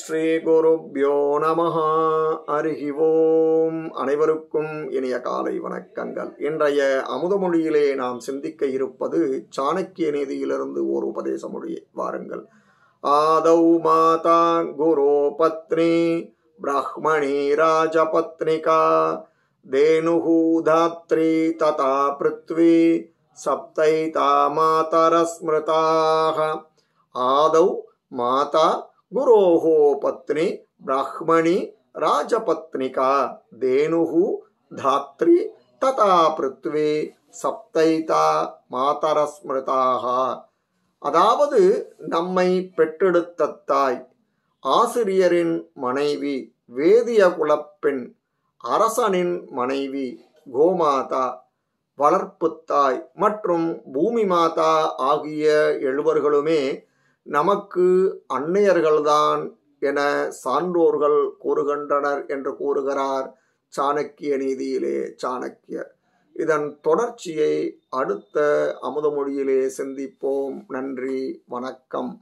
ஸ்ரீகுருப்போ நம அருகி ஓம் அனைவருக்கும் இனிய காலை வணக்கங்கள் இன்றைய அமுதமொழியிலே நாம் சிந்திக்க இருப்பது சாணக்கிய நீதியிலிருந்து ஓர் உபதேச மொழியை வாருங்கள் ஆதௌ மாதா குரு பத்னி பிரஹ்மணி ராஜபத்னிகா தேனுகூதாத்ரி ததா பிருத்வி சப்தைதா மாதரஸ்மிருதாக ஆதௌ மாதா குரோஹோ பத்னி பிரஹ்மணி ராஜபத்னிகா धेनुः தாத்ரி ததா பிருத்வி சப்தைதா மாதர அதாவது நம்மை பெற்றெடுத்த தாய் ஆசிரியரின் மனைவி வேதிய குலப்பெண் அரசனின் மனைவி கோமாதா வளர்ப்புத்தாய் மற்றும் பூமி மாதா ஆகிய எழுவர்களுமே நமக்கு அன்னையர்கள்தான் என சான்றோர்கள் கூறுகின்றனர் என்று கூறுகிறார் சாணக்கிய நீதியிலே சாணக்கியர் இதன் தொடர்ச்சியை அடுத்த அமுதமொழியிலே சிந்திப்போம் நன்றி வணக்கம்